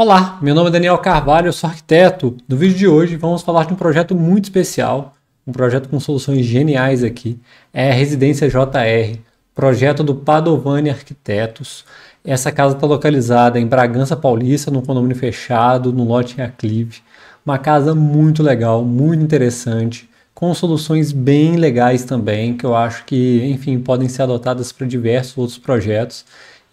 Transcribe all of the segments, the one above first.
Olá, meu nome é Daniel Carvalho, eu sou arquiteto. No vídeo de hoje vamos falar de um projeto muito especial, um projeto com soluções geniais aqui, é a Residência JR, projeto do Padovani Arquitetos. Essa casa está localizada em Bragança Paulista, num condomínio fechado, no lote em Aclive. Uma casa muito legal, muito interessante, com soluções bem legais também, que eu acho que, enfim, podem ser adotadas para diversos outros projetos.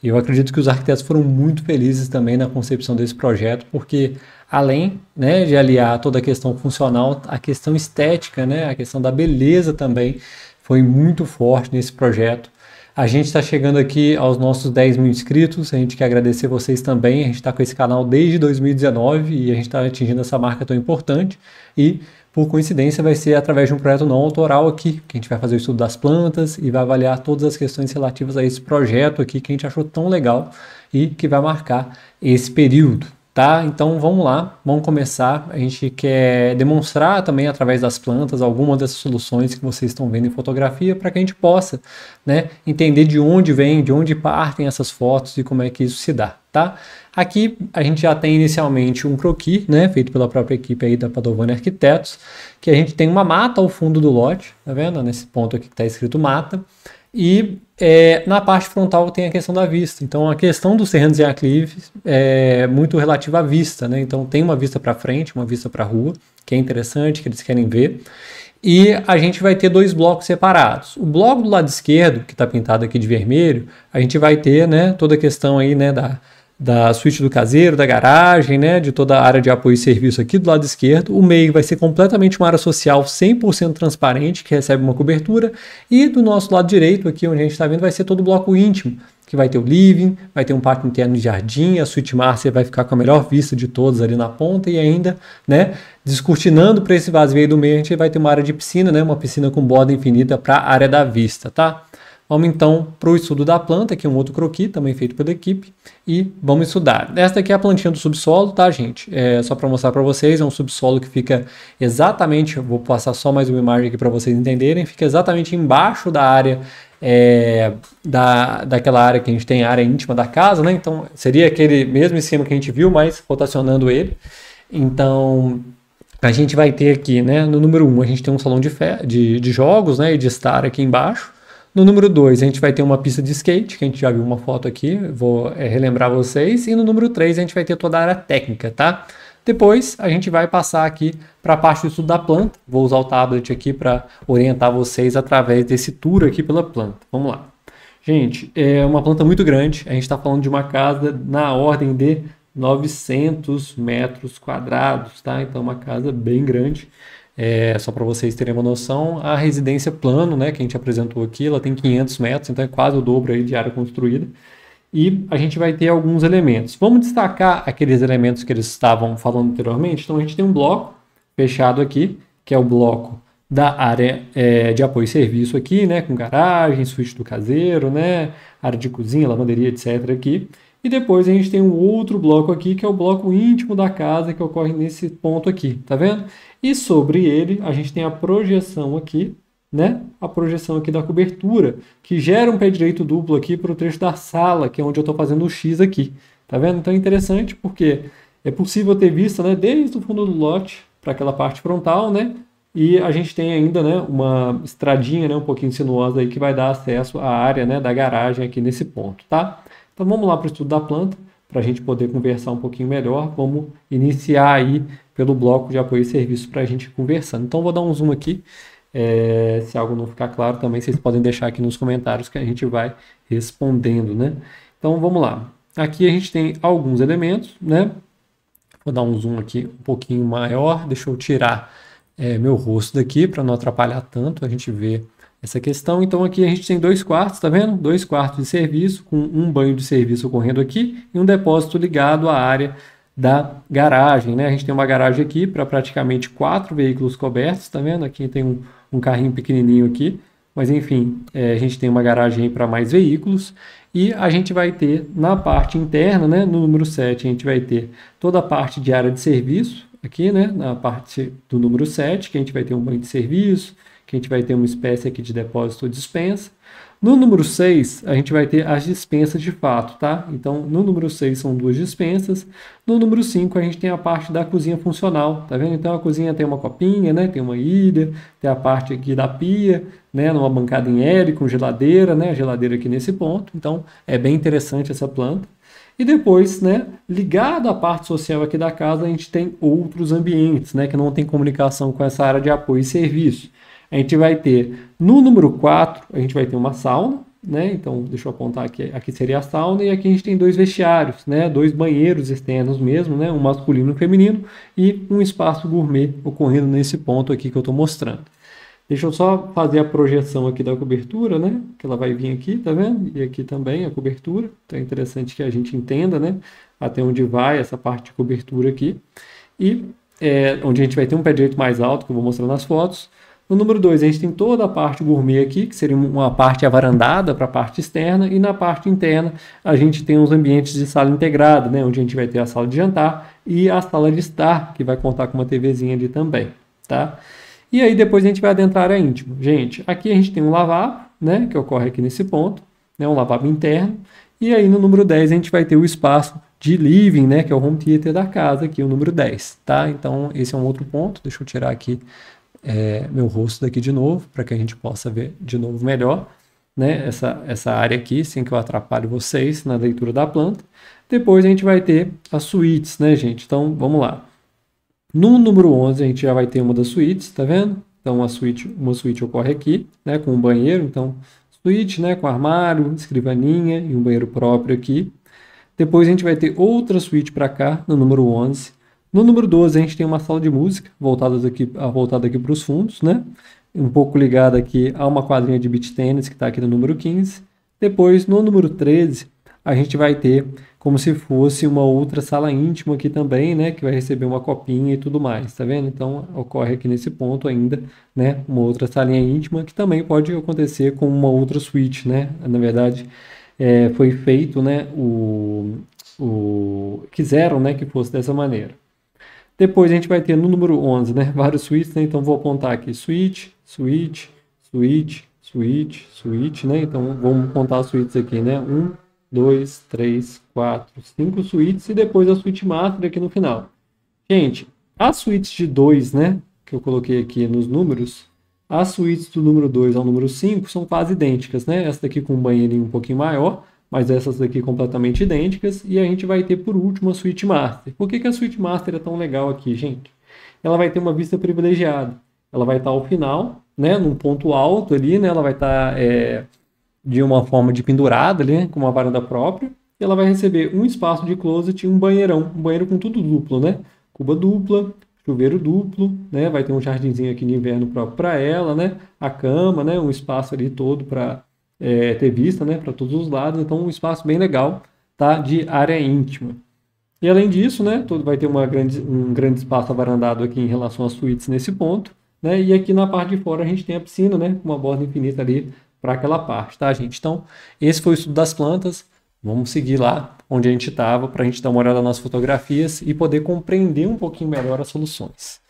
E eu acredito que os arquitetos foram muito felizes também na concepção desse projeto, porque além né, de aliar toda a questão funcional, a questão estética, né, a questão da beleza também foi muito forte nesse projeto. A gente está chegando aqui aos nossos 10 mil inscritos, a gente quer agradecer vocês também. A gente está com esse canal desde 2019 e a gente está atingindo essa marca tão importante. E por coincidência, vai ser através de um projeto não autoral aqui, que a gente vai fazer o estudo das plantas e vai avaliar todas as questões relativas a esse projeto aqui que a gente achou tão legal e que vai marcar esse período. Tá? Então vamos lá, vamos começar. A gente quer demonstrar também através das plantas algumas dessas soluções que vocês estão vendo em fotografia para que a gente possa né, entender de onde vem, de onde partem essas fotos e como é que isso se dá tá? Aqui a gente já tem inicialmente um croquis, né, feito pela própria equipe aí da Padovani Arquitetos, que a gente tem uma mata ao fundo do lote, tá vendo? Nesse ponto aqui que está escrito mata. E é, na parte frontal tem a questão da vista. Então a questão dos terrenos em aclives é muito relativa à vista, né? Então tem uma vista para frente, uma vista para a rua, que é interessante, que eles querem ver. E a gente vai ter dois blocos separados. O bloco do lado esquerdo, que está pintado aqui de vermelho, a gente vai ter né, toda a questão aí né, da, da suíte do caseiro, da garagem, né, de toda a área de apoio e serviço aqui do lado esquerdo. O meio vai ser completamente uma área social 100% transparente, que recebe uma cobertura. E do nosso lado direito, aqui onde a gente está vendo, vai ser todo o bloco íntimo, que vai ter o living, vai ter um parque interno de jardim, a suíte márcia vai ficar com a melhor vista de todos ali na ponta e ainda, né, descortinando para esse vazio aí do meio, a gente vai ter uma área de piscina, né, uma piscina com borda infinita para a área da vista, tá? Vamos então para o estudo da planta, que é um outro croqui, também feito pela equipe, e vamos estudar. Esta aqui é a plantinha do subsolo, tá, gente? É, só para mostrar para vocês, é um subsolo que fica exatamente, vou passar só mais uma imagem aqui para vocês entenderem, fica exatamente embaixo da área é, da, daquela área que a gente tem, a área íntima da casa, né? Então seria aquele mesmo esquema que a gente viu, mas rotacionando ele. Então a gente vai ter aqui, né, no número 1, um, a gente tem um salão de, de, de jogos, né, e de estar aqui embaixo. No número 2, a gente vai ter uma pista de skate, que a gente já viu uma foto aqui, vou é, relembrar vocês. E no número 3, a gente vai ter toda a área técnica, tá? Depois, a gente vai passar aqui para a parte do estudo da planta. Vou usar o tablet aqui para orientar vocês através desse tour aqui pela planta. Vamos lá. Gente, é uma planta muito grande. A gente está falando de uma casa na ordem de 900 metros quadrados, tá? Então, uma casa bem grande. É, só para vocês terem uma noção, a residência plano, né, que a gente apresentou aqui, ela tem 500 metros, então é quase o dobro aí de área construída. E a gente vai ter alguns elementos. Vamos destacar aqueles elementos que eles estavam falando anteriormente. Então a gente tem um bloco fechado aqui, que é o bloco da área é, de apoio e serviço aqui, né, com garagem, suíte do caseiro, né, área de cozinha, lavanderia, etc. aqui. E depois a gente tem um outro bloco aqui, que é o bloco íntimo da casa, que ocorre nesse ponto aqui, tá vendo? E sobre ele, a gente tem a projeção aqui, né? A projeção aqui da cobertura, que gera um pé direito duplo aqui para o trecho da sala, que é onde eu estou fazendo o X aqui, tá vendo? Então é interessante porque é possível ter vista, né, desde o fundo do lote para aquela parte frontal, né? E a gente tem ainda, né, uma estradinha, né, um pouquinho sinuosa aí que vai dar acesso à área, né, da garagem aqui nesse ponto, tá? Então vamos lá para o estudo da planta, para a gente poder conversar um pouquinho melhor. Vamos iniciar aí pelo bloco de apoio e serviço para a gente conversando. Então vou dar um zoom aqui. É, se algo não ficar claro também, vocês podem deixar aqui nos comentários que a gente vai respondendo, né? Então vamos lá. Aqui a gente tem alguns elementos, né? Vou dar um zoom aqui um pouquinho maior. Deixa eu tirar é, meu rosto daqui para não atrapalhar tanto. A gente vê essa questão. Então aqui a gente tem dois quartos, tá vendo? Dois quartos de serviço, com um banho de serviço ocorrendo aqui e um depósito ligado à área da garagem, né? A gente tem uma garagem aqui para praticamente quatro veículos cobertos, tá vendo? Aqui tem um, um carrinho pequenininho aqui, mas enfim, é, a gente tem uma garagem para mais veículos e a gente vai ter na parte interna, né? No número 7, a gente vai ter toda a parte de área de serviço aqui, né? Na parte do número 7, que a gente vai ter um banho de serviço, que a gente vai ter uma espécie aqui de depósito ou dispensa. No número 6, a gente vai ter as dispensas de fato, tá? Então, no número 6 são duas dispensas. No número 5, a gente tem a parte da cozinha funcional, tá vendo? Então, a cozinha tem uma copinha, né? Tem uma ilha, tem a parte aqui da pia, né? Numa bancada em L, com geladeira, né? A geladeira aqui nesse ponto. Então, é bem interessante essa planta. E depois, né, ligado à parte social aqui da casa, a gente tem outros ambientes, né, que não tem comunicação com essa área de apoio e serviço a gente vai ter no número 4, a gente vai ter uma sauna, né? Então, deixa eu apontar aqui, aqui seria a sauna e aqui a gente tem dois vestiários, né? Dois banheiros externos mesmo, né? Um masculino e um feminino e um espaço gourmet ocorrendo nesse ponto aqui que eu estou mostrando. Deixa eu só fazer a projeção aqui da cobertura, né? Que ela vai vir aqui, tá vendo? E aqui também a cobertura. Então é interessante que a gente entenda, né? Até onde vai essa parte de cobertura aqui. E é, onde a gente vai ter um pé direito mais alto, que eu vou mostrar nas fotos no número 2, a gente tem toda a parte gourmet aqui, que seria uma parte avarandada para a parte externa, e na parte interna a gente tem os ambientes de sala integrada, né, onde a gente vai ter a sala de jantar e a sala de estar, que vai contar com uma TVzinha ali também, tá? E aí depois a gente vai adentrar a íntima, Gente, aqui a gente tem um lavabo, né, que ocorre aqui nesse ponto, né, um lavabo interno, e aí no número 10 a gente vai ter o espaço de living, né, que é o home theater da casa aqui, o número 10, tá? Então esse é um outro ponto, deixa eu tirar aqui é, meu rosto daqui de novo, para que a gente possa ver de novo melhor, né? Essa, essa área aqui, sem assim que eu atrapalhe vocês na leitura da planta. Depois a gente vai ter as suítes, né, gente? Então, vamos lá. No número 11, a gente já vai ter uma das suítes, tá vendo? Então, uma suíte, uma suíte ocorre aqui, né, com um banheiro. Então, suíte, né, com armário, escrivaninha e um banheiro próprio aqui. Depois a gente vai ter outra suíte para cá, no número 11, no número 12, a gente tem uma sala de música ah, voltada aqui, voltada aqui para os fundos, né? Um pouco ligada aqui a uma quadrinha de beach tennis que está aqui no número 15. Depois, no número 13, a gente vai ter como se fosse uma outra sala íntima aqui também, né, que vai receber uma copinha e tudo mais, tá vendo? Então ocorre aqui nesse ponto ainda, né, uma outra salinha íntima que também pode acontecer com uma outra suíte, né? Na verdade, é, foi feito, né, o, o quiseram, né, que fosse dessa maneira. Depois a gente vai ter no número 11, né? Vários switches, né? Então vou apontar aqui switch, switch, switch, switch, switch, né? Então vamos contar as switches aqui, né? 1, 2, 3, 4, 5 switches e depois a switch master aqui no final. Gente, as suítes de 2, né? Que eu coloquei aqui nos números, as suítes do número 2 ao número 5 são quase idênticas, né? Essa daqui com um banheirinho um pouquinho maior mas essas daqui completamente idênticas. E a gente vai ter, por último, a Suite Master. Por que, que a Suite Master é tão legal aqui, gente? Ela vai ter uma vista privilegiada. Ela vai estar ao final, né, num ponto alto ali, né, ela vai estar é, de uma forma de pendurada ali, com uma varanda própria. E ela vai receber um espaço de closet e um banheirão. Um banheiro com tudo duplo, né? Cuba dupla, chuveiro duplo, né? Vai ter um jardinzinho aqui no inverno próprio para ela, né? A cama, né? Um espaço ali todo para é, ter vista né, para todos os lados, então um espaço bem legal tá, de área íntima. E além disso, né, todo, vai ter uma grande, um grande espaço avarandado aqui em relação às suítes nesse ponto. Né, e aqui na parte de fora a gente tem a piscina, né, com uma borda infinita ali para aquela parte, tá, gente? Então, esse foi o estudo das plantas. Vamos seguir lá onde a gente estava para a gente dar uma olhada nas fotografias e poder compreender um pouquinho melhor as soluções.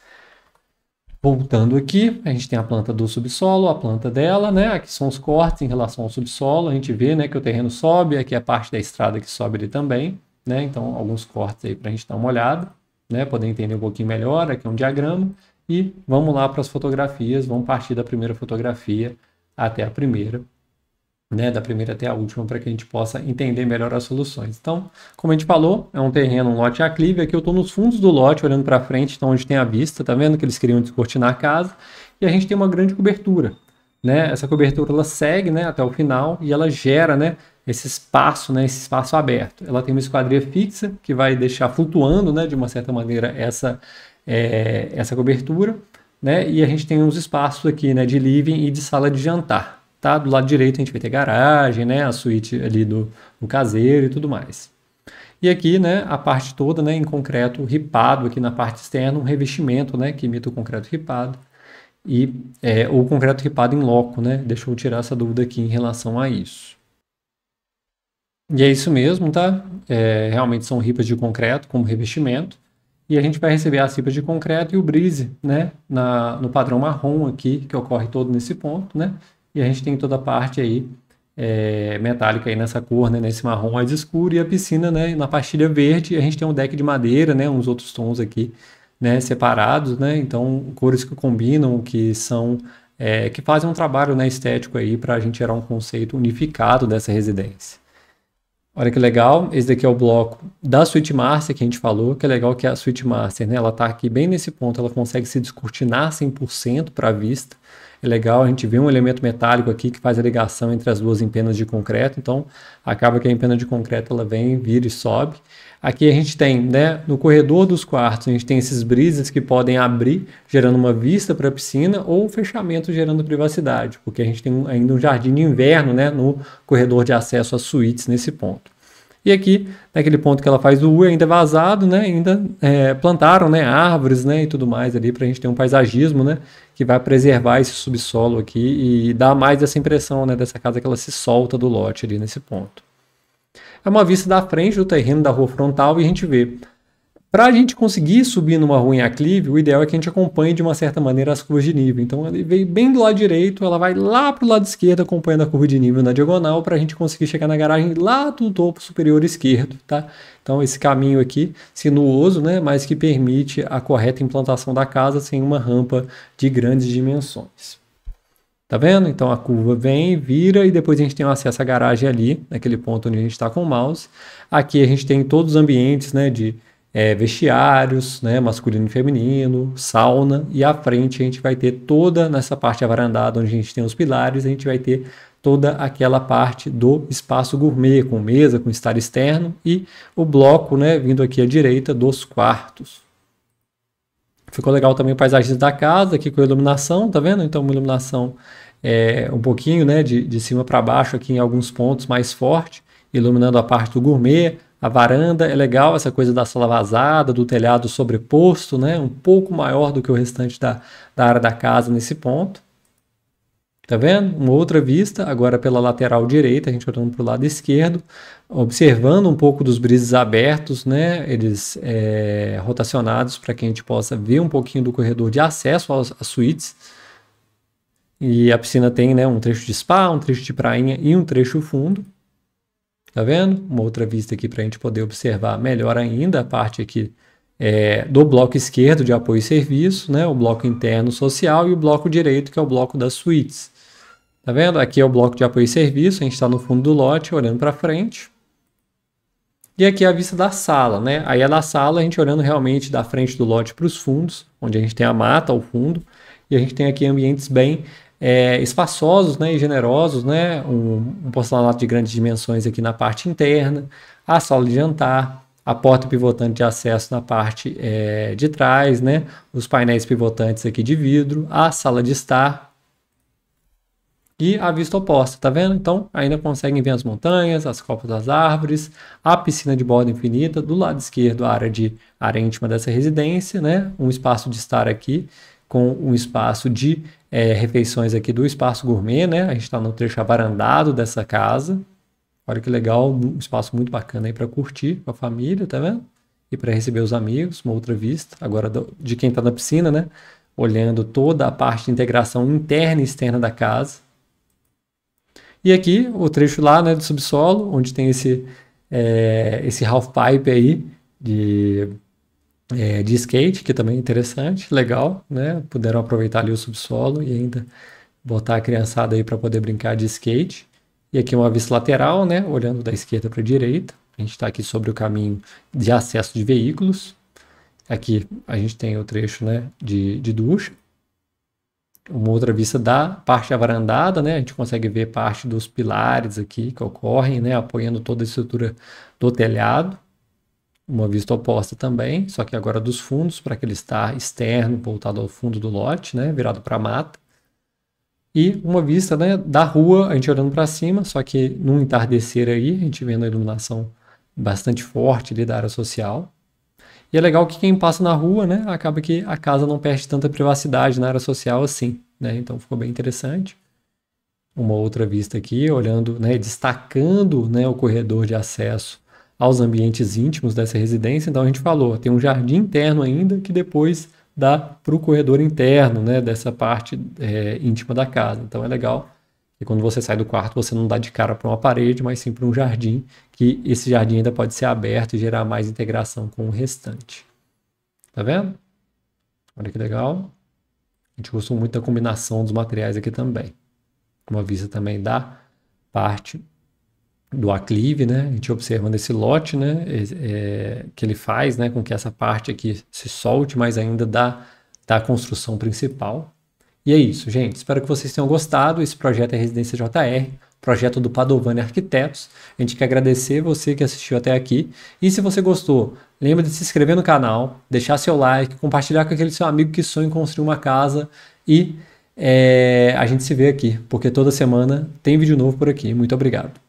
Voltando aqui, a gente tem a planta do subsolo, a planta dela, né? Aqui são os cortes em relação ao subsolo, a gente vê, né, que o terreno sobe, aqui é a parte da estrada que sobe ali também, né? Então, alguns cortes aí para a gente dar uma olhada, né? Poder entender um pouquinho melhor, aqui é um diagrama. E vamos lá para as fotografias, vamos partir da primeira fotografia até a primeira né, da primeira até a última, para que a gente possa entender melhor as soluções. Então, como a gente falou, é um terreno, um lote aclive. Aqui eu estou nos fundos do lote, olhando para frente, então onde tem a vista, tá vendo que eles queriam descortinar a casa. E a gente tem uma grande cobertura. Né? Essa cobertura ela segue né, até o final e ela gera né, esse espaço, né, esse espaço aberto. Ela tem uma esquadria fixa que vai deixar flutuando né, de uma certa maneira essa, é, essa cobertura. Né? E a gente tem uns espaços aqui né, de living e de sala de jantar tá? Do lado direito a gente vai ter garagem, né? A suíte ali do, do caseiro e tudo mais. E aqui, né, a parte toda, né, em concreto ripado, aqui na parte externa, um revestimento, né, que imita o concreto ripado e é, o concreto ripado em loco, né? Deixa eu tirar essa dúvida aqui em relação a isso. E é isso mesmo, tá? É, realmente são ripas de concreto como revestimento. E a gente vai receber as ripas de concreto e o brise, né? Na, no padrão marrom aqui, que ocorre todo nesse ponto, né? E a gente tem toda a parte aí é, metálica aí nessa cor, né, nesse marrom mais escuro, e a piscina né, na pastilha verde, a gente tem um deck de madeira, né, uns outros tons aqui né, separados, né, então cores que combinam, que são é, que fazem um trabalho né, estético aí para a gente gerar um conceito unificado dessa residência. Olha que legal, esse daqui é o bloco da Suite Master que a gente falou, que é legal que a Suite Master, né, ela tá aqui bem nesse ponto, ela consegue se descortinar 100% para a vista, é legal, a gente vê um elemento metálico aqui que faz a ligação entre as duas empenas de concreto, então acaba que a empena de concreto ela vem, vira e sobe. Aqui a gente tem, né, no corredor dos quartos, a gente tem esses brises que podem abrir, gerando uma vista para a piscina, ou fechamento gerando privacidade, porque a gente tem ainda um jardim de inverno, né, no corredor de acesso às suítes nesse ponto. E aqui, naquele ponto que ela faz o U, é ainda vazado, né? Ainda é, plantaram né? árvores né? e tudo mais ali para a gente ter um paisagismo, né? Que vai preservar esse subsolo aqui e dar mais essa impressão né? dessa casa que ela se solta do lote ali nesse ponto. É uma vista da frente do terreno da rua frontal e a gente vê para a gente conseguir subir numa rua em aclive, o ideal é que a gente acompanhe de uma certa maneira as curvas de nível. Então ele veio bem do lado direito, ela vai lá para o lado esquerdo acompanhando a curva de nível na diagonal para a gente conseguir chegar na garagem lá do topo superior esquerdo, tá? Então esse caminho aqui, sinuoso, né, mas que permite a correta implantação da casa sem uma rampa de grandes dimensões. Tá vendo? Então a curva vem, vira e depois a gente tem acesso à garagem ali, naquele ponto onde a gente está com o mouse. Aqui a gente tem todos os ambientes, né, de é, vestiários, né, masculino e feminino, sauna, e à frente a gente vai ter toda nessa parte avarandada onde a gente tem os pilares, a gente vai ter toda aquela parte do espaço gourmet, com mesa, com estar externo e o bloco, né, vindo aqui à direita dos quartos. Ficou legal também o paisagem da casa, aqui com a iluminação, tá vendo? Então, uma iluminação é, um pouquinho, né, de, de cima para baixo aqui em alguns pontos mais forte, iluminando a parte do gourmet, a varanda é legal, essa coisa da sala vazada, do telhado sobreposto, né? Um pouco maior do que o restante da, da área da casa nesse ponto. Tá vendo? Uma outra vista, agora pela lateral direita, a gente olhando para o lado esquerdo, observando um pouco dos brises abertos, né? Eles é, rotacionados para que a gente possa ver um pouquinho do corredor de acesso às, às suítes. E a piscina tem né, um trecho de spa, um trecho de prainha e um trecho fundo. Tá vendo? Uma outra vista aqui para a gente poder observar melhor ainda a parte aqui é, do bloco esquerdo de apoio e serviço, né? o bloco interno social e o bloco direito, que é o bloco das suítes. Tá vendo? Aqui é o bloco de apoio e serviço, a gente está no fundo do lote, olhando para frente. E aqui é a vista da sala, né? Aí é da sala, a gente olhando realmente da frente do lote para os fundos, onde a gente tem a mata ao fundo, e a gente tem aqui ambientes bem é, espaçosos né, e generosos, né, um, um porcelanato de grandes dimensões aqui na parte interna, a sala de jantar, a porta pivotante de acesso na parte é, de trás, né, os painéis pivotantes aqui de vidro, a sala de estar e a vista oposta, tá vendo? Então ainda conseguem ver as montanhas, as copas das árvores, a piscina de borda infinita, do lado esquerdo a área de área íntima dessa residência, né, um espaço de estar aqui com o um espaço de é, refeições aqui do espaço gourmet, né? A gente está no trecho avarandado dessa casa. Olha que legal, um espaço muito bacana aí para curtir com a família, tá vendo? E para receber os amigos, uma outra vista, agora do, de quem está na piscina, né? Olhando toda a parte de integração interna e externa da casa. E aqui, o trecho lá, né, do subsolo, onde tem esse, é, esse half pipe aí, de é, de skate, que também é interessante, legal, né? Puderam aproveitar ali o subsolo e ainda botar a criançada aí para poder brincar de skate. E aqui uma vista lateral, né? Olhando da esquerda para a direita. A gente está aqui sobre o caminho de acesso de veículos. Aqui a gente tem o trecho né, de, de ducha. Uma outra vista da parte avarandada, né? A gente consegue ver parte dos pilares aqui que ocorrem, né? Apoiando toda a estrutura do telhado uma vista oposta também, só que agora dos fundos, para aquele estar externo, voltado ao fundo do lote, né, virado para a mata. E uma vista né, da rua, a gente olhando para cima, só que num entardecer aí, a gente vendo a iluminação bastante forte ali da área social. E é legal que quem passa na rua, né, acaba que a casa não perde tanta privacidade na área social assim, né? Então ficou bem interessante. Uma outra vista aqui, olhando, né, destacando, né, o corredor de acesso aos ambientes íntimos dessa residência. Então a gente falou, tem um jardim interno ainda que depois dá para o corredor interno, né, dessa parte é, íntima da casa. Então é legal E quando você sai do quarto você não dá de cara para uma parede, mas sim para um jardim, que esse jardim ainda pode ser aberto e gerar mais integração com o restante. Tá vendo? Olha que legal. A gente gostou muito da combinação dos materiais aqui também. Uma vista também da parte do aclive, né? A gente observando esse lote, né? É, é, que ele faz, né? Com que essa parte aqui se solte, mas ainda da, da construção principal. E é isso, gente. Espero que vocês tenham gostado. Esse projeto é Residência JR, projeto do Padovani Arquitetos. A gente quer agradecer você que assistiu até aqui. E se você gostou, lembra de se inscrever no canal, deixar seu like, compartilhar com aquele seu amigo que sonha em construir uma casa e é, a gente se vê aqui, porque toda semana tem vídeo novo por aqui. Muito obrigado.